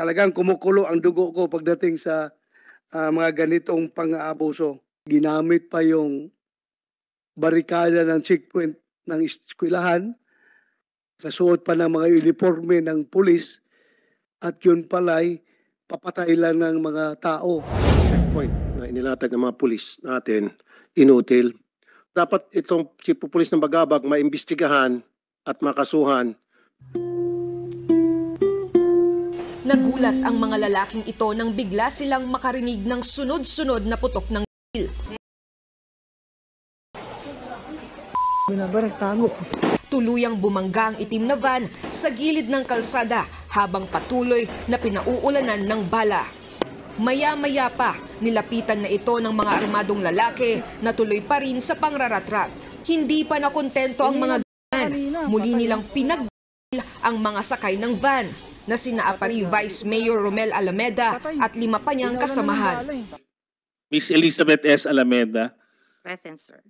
talagang kumukulo ang dugo ko pagdating sa uh, mga ganitong pang-aabuso. Ginamit pa yung barikada ng checkpoint ng eskwelahan, nasuot pa ng mga uniforme ng pulis, at yun pala'y papatay lang ng mga tao. Checkpoint na inilatag ng mga pulis natin, inutil. Dapat itong chief pulis ng Bagabag maimbestigahan at makasuhan Nagulat ang mga lalaking ito nang bigla silang makarinig ng sunod-sunod na putok ng baril. Tuluyang bumangga ang itim na van sa gilid ng kalsada habang patuloy na pinauulanan ng bala. Maya-maya pa, nilapitan na ito ng mga armadong lalaki na tuloy pa rin sa pangraratrat. Hindi pa nakontento ang mga gan. Muli nilang pinag ang mga sakay ng van na sina Apari Vice Mayor Romel Alameda at lima pa niyang kasamahan. Miss Elizabeth S. Alameda. Present, sir.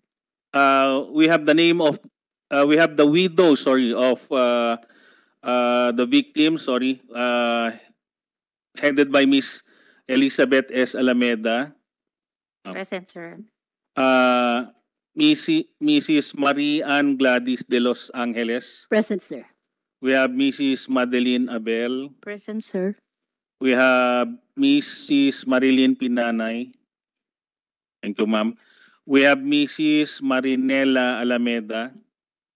Uh, we have the name of, uh, we have the widow, sorry, of uh, uh, the victim, sorry, uh, headed by Miss Elizabeth S. Alameda. Oh. Present, sir. Uh, Mrs. Marie Ann Gladys de Los Angeles. Present, sir. We have Mrs. Madeline Abel. Present, sir. We have Mrs. Marilyn Pinanay. Thank you, ma'am. We have Mrs. Marinella Alameda.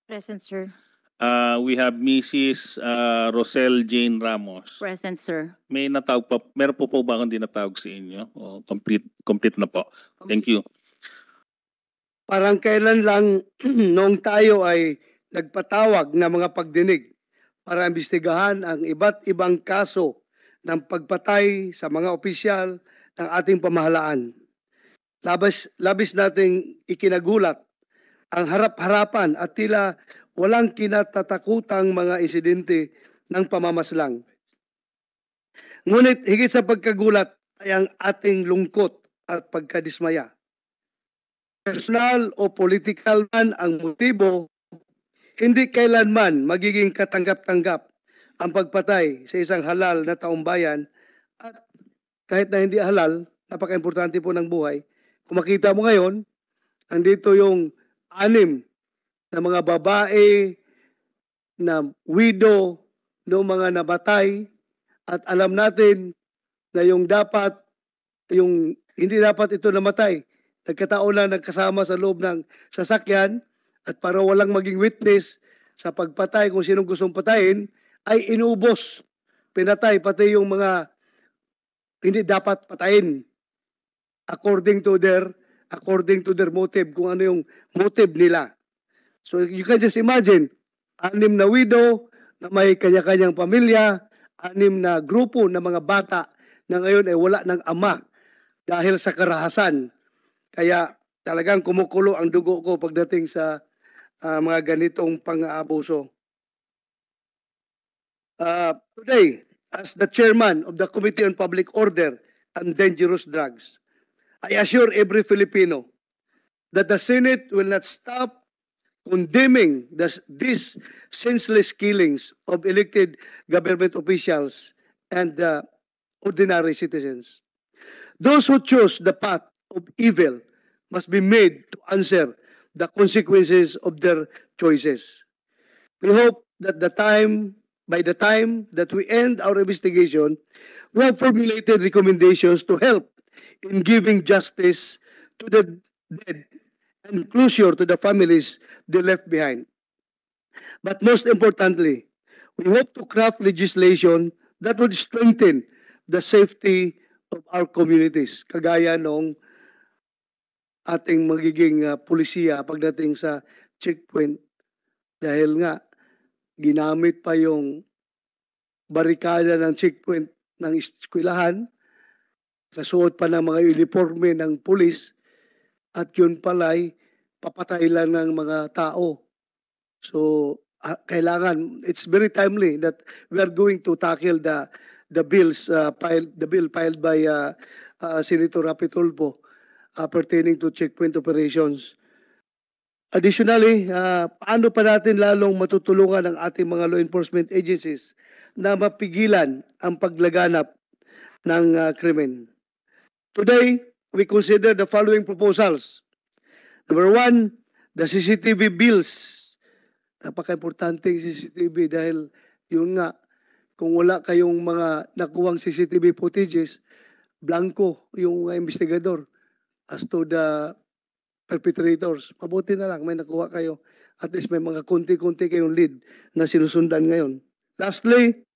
Present, sir. Uh, we have Mrs. Uh, Rosel Jane Ramos. Present, sir. May natawag pa, meron po po ba akong dinatawag sa inyo? Oh, complete, complete na po. Thank you. Parang kailan lang noong tayo ay nagpatawag na mga pagdinig para imbestigahan ang iba't ibang kaso ng pagpatay sa mga opisyal ng ating pamahalaan. Labis, labis nating ikinagulat ang harap-harapan at tila walang kinatatakutang mga insidente ng pamamaslang. Ngunit higit sa pagkagulat ay ang ating lungkot at pagkadismaya. Personal o political man ang motibo hindi kailanman magiging katanggap-tanggap ang pagpatay sa isang halal na taumbayan at kahit na hindi halal, napaka-importante po ng buhay. Kung makita mo ngayon, andito yung anim na mga babae, na widow, noong mga nabatay, at alam natin na yung dapat, yung hindi dapat ito namatay, nagkataon lang nagkasama sa loob ng sasakyan, at para walang maging witness sa pagpatay kung sinong gustong patayin, ay inubos, pinatay, pati yung mga hindi dapat patayin according to their according to their motive, kung ano yung motive nila. So you can just imagine, anim na widow na may kanya-kanyang pamilya, anim na grupo ng mga bata na ngayon ay wala ng ama dahil sa karahasan. Kaya talagang kumukulo ang dugo ko pagdating sa uh, mga ganitong pang-aabuso. Uh, today, as the chairman of the Committee on Public Order and Dangerous Drugs, I assure every Filipino that the Senate will not stop condemning this, these senseless killings of elected government officials and uh, ordinary citizens. Those who choose the path of evil must be made to answer the consequences of their choices. We hope that the time, by the time that we end our investigation, we have formulated recommendations to help in giving justice to the dead and closure to the families they left behind. But most importantly, we hope to craft legislation that would strengthen the safety of our communities, kagaya nung ating magiging uh, pulisiya pagdating sa checkpoint dahil nga ginamit pa yung barikada ng checkpoint ng eskwelahan, kasuot pa ng mga uniforme ng pulis at yun pala'y papatay lang ng mga tao. So, kailangan, it's very timely that we are going to tackle the the bills uh, ah, filed, the bill piled by uh, uh, Senator Rapitulpo uh, pertaining to checkpoint operations. Additionally, uh, paano pa natin lalong matutulungan ang ating mga law enforcement agencies na mapigilan ang paglaganap ng uh, krimen? Today, we consider the following proposals. Number one, the CCTV bills. Napaka-importante yung CCTV dahil yun nga, kung wala kayong mga nakuwang CCTV footages, blanco yung investigador as to the perpetrators. Mabuti na lang, may nakuha kayo. At least may mga kunti-kunti kayong lead na sinusundan ngayon. Lastly,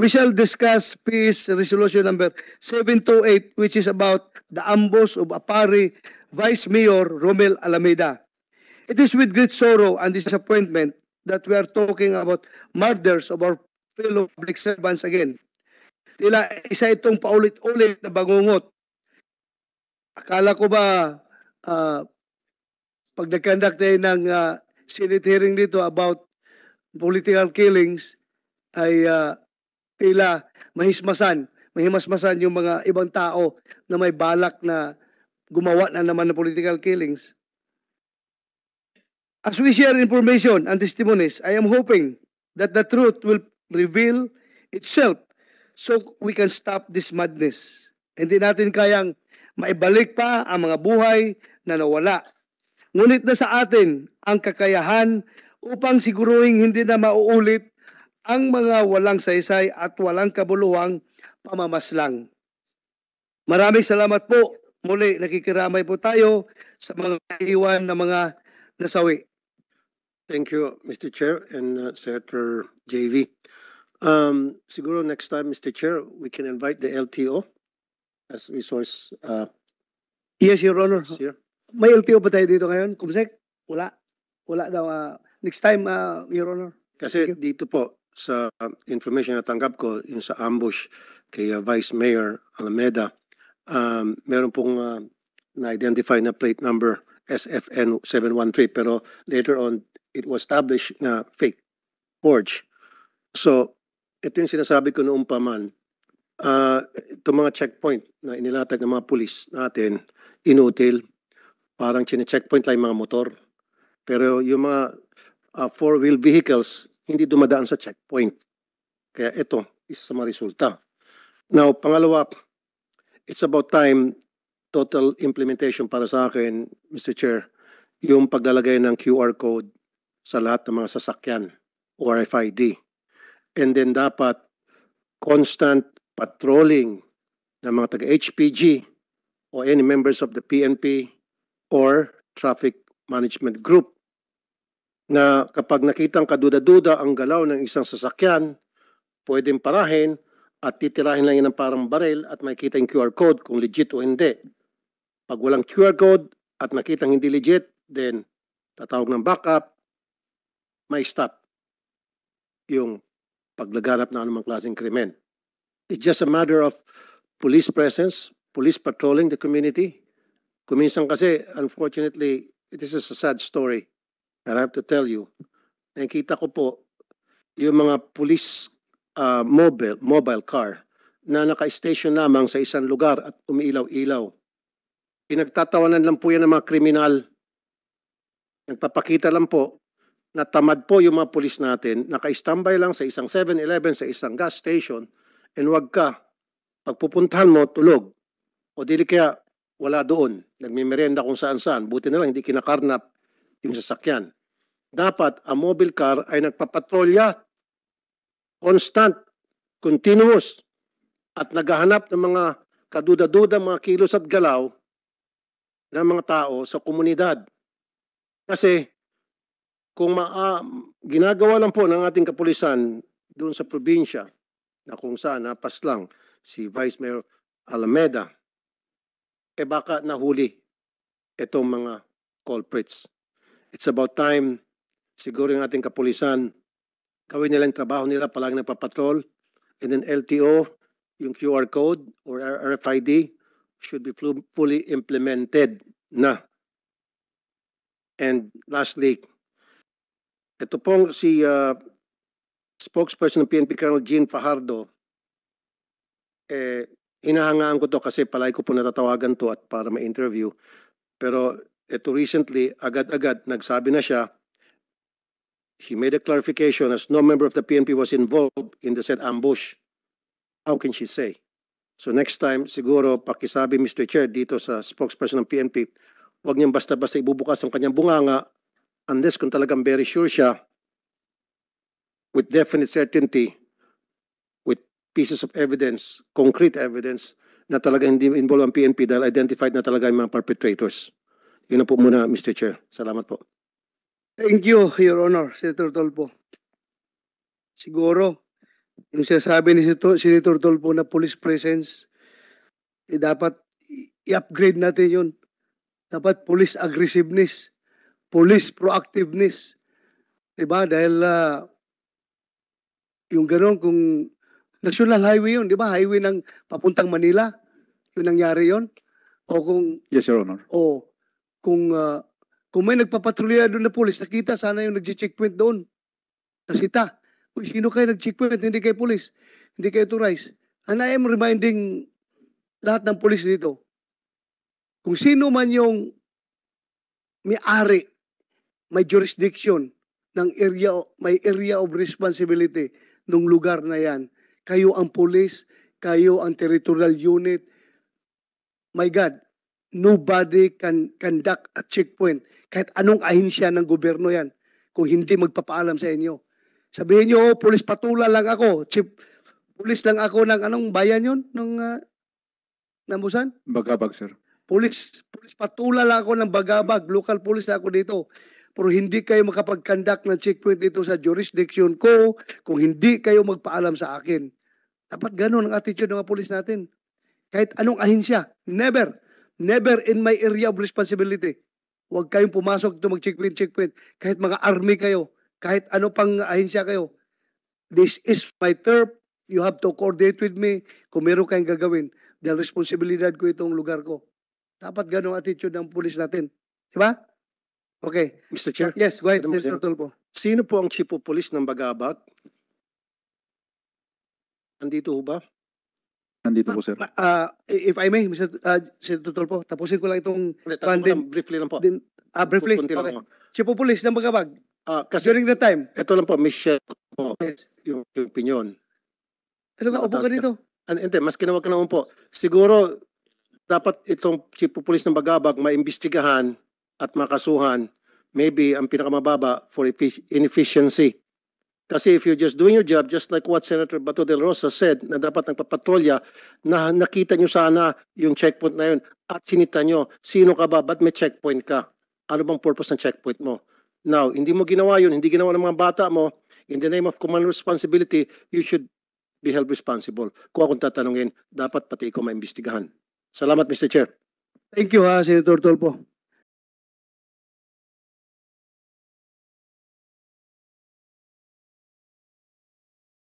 we shall discuss Peace Resolution number 728 which is about the ambush of Apari Vice Mayor Romel Alameda. It is with great sorrow and disappointment that we are talking about murders of our fellow public servants again. Tila isa itong paulit-ulit na bangungot Akala ko ba uh, pag nag-conduct tayo ng uh, Senate hearing dito about political killings ay uh, tila mahismasan, mahimasmasan yung mga ibang tao na may balak na gumawa na naman ng political killings. As we share information and testimonies, I am hoping that the truth will reveal itself so we can stop this madness. Hindi natin kayang maibalik pa ang mga buhay na nawala. Ngunit na sa atin ang kakayahan upang siguruhing hindi na mauulit ang mga walang saysay at walang kabuluhang pamamaslang. Maraming salamat po. Muli, nakikiramay po tayo sa mga iwan na mga nasawi. Thank you, Mr. Chair and uh, Senator JV. Um, siguro next time, Mr. Chair, we can invite the LTO as resource. Uh, yes, Your Honor. Sir. May LTO ba tayo dito ngayon? Kumsek? Wala. Wala daw. Uh, next time, uh, Your Honor. Kasi dito po, sa information na tanggap ko, yung sa ambush kay uh, Vice Mayor Alameda, um, meron pong uh, na-identify na plate number SFN 713 pero later on, it was established na fake forge. So, ito yung sinasabi ko noong pa man, uh, itong mga checkpoint na inilatag ng mga pulis natin, inutil, parang chine-checkpoint lang mga motor. Pero yung mga uh, four-wheel vehicles, hindi dumadaan sa checkpoint. Kaya ito, isa sa mga resulta. Now, pangalawa, it's about time total implementation para sa akin, Mr. Chair, yung paglalagay ng QR code sa lahat ng mga sasakyan, RFID. And then dapat constant patrolling ng mga taga-HPG o any members of the PNP or Traffic Management Group na kapag nakitang kaduda-duda ang galaw ng isang sasakyan, pwedeng parahin at titirahin lang yan ng parang baril at makikita yung QR code kung legit o hindi. Pag walang QR code at nakitang hindi legit, then tatawag ng backup, may stop yung paglaganap na anumang klaseng krimen. It's just a matter of police presence, police patrolling the community. Kuminsan kasi, unfortunately, this is a sad story. And I have to tell you, Nakita ko po yung mga police uh, mobile, mobile car na naka-station lamang sa isang lugar at umiilaw-ilaw. Pinagtatawanan lang po yan ng mga kriminal. Nagpapakita lang po na tamad po yung mga pulis natin, naka-standby lang sa isang 7-Eleven, sa isang gas station, and wag ka pagpupuntahan mo tulog o dili kaya wala doon nagmimerenda kung saan saan buti na lang hindi kinakarnap yung sasakyan dapat ang mobile car ay nagpapatrolya constant continuous at naghahanap ng mga kaduda-duda mga kilos at galaw ng mga tao sa komunidad kasi kung ma- uh, ginagawa lang po ng ating kapulisan doon sa probinsya na kung saan napas lang si Vice Mayor Alameda, eh baka nahuli itong mga culprits. It's about time siguro yung ating kapulisan gawin nila yung trabaho nila palagi nagpapatrol and then LTO, yung QR code or RFID should be fully implemented na. And lastly, ito pong si uh, spokesperson ng PNP Colonel Jean Fajardo, eh, hinahangaan ko to kasi palay ko po natatawagan to at para ma-interview. Pero ito recently, agad-agad, nagsabi na siya, he made a clarification as no member of the PNP was involved in the said ambush. How can she say? So next time, siguro, pakisabi Mr. Chair dito sa spokesperson ng PNP, huwag niyang basta-basta ibubukas ang kanyang bunganga unless kung talagang very sure siya with definite certainty, with pieces of evidence, concrete evidence, na talaga hindi involved ang PNP dahil identified na talaga yung mga perpetrators. Yun na po muna, Mr. Chair. Salamat po. Thank you, Your Honor, Senator Tolpo. Siguro, yung sinasabi ni Senator Tolpo na police presence, eh dapat i-upgrade natin yun. Dapat police aggressiveness, police proactiveness. Diba? Dahil uh, yung ganun, kung National Highway yun, di ba? Highway ng papuntang Manila. Yung nangyari yun. O kung... Yes, Your Honor. O kung, uh, kung may nagpapatrolya doon na polis, nakita sana yung nag-checkpoint doon. Nakita. Kung sino kayo nag-checkpoint, hindi kayo polis. Hindi kayo turais. And I am reminding lahat ng polis dito, kung sino man yung may-ari, may jurisdiction ng area, may area of responsibility ng lugar na yan. Kayo ang police, kayo ang territorial unit. My God, nobody can conduct a checkpoint. Kahit anong ahinsya ng gobyerno yan kung hindi magpapaalam sa inyo. Sabihin nyo, oh, pulis patula lang ako. Chief, pulis lang ako ng anong bayan yon ng uh, Nambusan? Bagabag, sir. Pulis, pulis patula lang ako ng Bagabag. Local police ako dito pero hindi kayo makapag-conduct ng checkpoint dito sa jurisdiction ko kung hindi kayo magpaalam sa akin. Dapat ganun ang attitude ng mga polis natin. Kahit anong ahinsya, never, never in my area of responsibility. Huwag kayong pumasok ito mag-checkpoint, checkpoint. Kahit mga army kayo, kahit ano pang ahinsya kayo. This is my turf. You have to coordinate with me kung meron kayong gagawin. Dahil responsibilidad ko itong lugar ko. Dapat ang attitude ng pulis natin. Diba? Okay. Mr. Chair? Yes, go ahead, Madam Senator Sino po ang chief of police ng Bagabag? Nandito ho ba? Nandito po, sir. Uh, if I may, Mr. Uh, ah, Senator Tulfo, tapusin ko lang itong... Hindi, tapos lang, briefly lang po. Din, ah, briefly? okay. Lang chief of police ng Bagabag? Uh, ah, kasi, During the time? Ito lang po, Michelle, po, yes. yung, yung opinion. Ano ka, upo ka dito? Hindi, mas kinawag ka naman po. Siguro, dapat itong chief of police ng Bagabag maimbestigahan at makasuhan, maybe ang pinakamababa for inefficiency. Kasi if you're just doing your job, just like what Senator Bato de Rosa said, na dapat papatrolya, na nakita nyo sana yung checkpoint na yun at sinita nyo, sino ka ba, ba't may checkpoint ka? Ano bang purpose ng checkpoint mo? Now, hindi mo ginawa yun, hindi ginawa ng mga bata mo, in the name of command responsibility, you should be held responsible. Kung akong tatanungin, dapat pati ikaw maimbestigahan. Salamat, Mr. Chair. Thank you, ha, Senator Tolpo.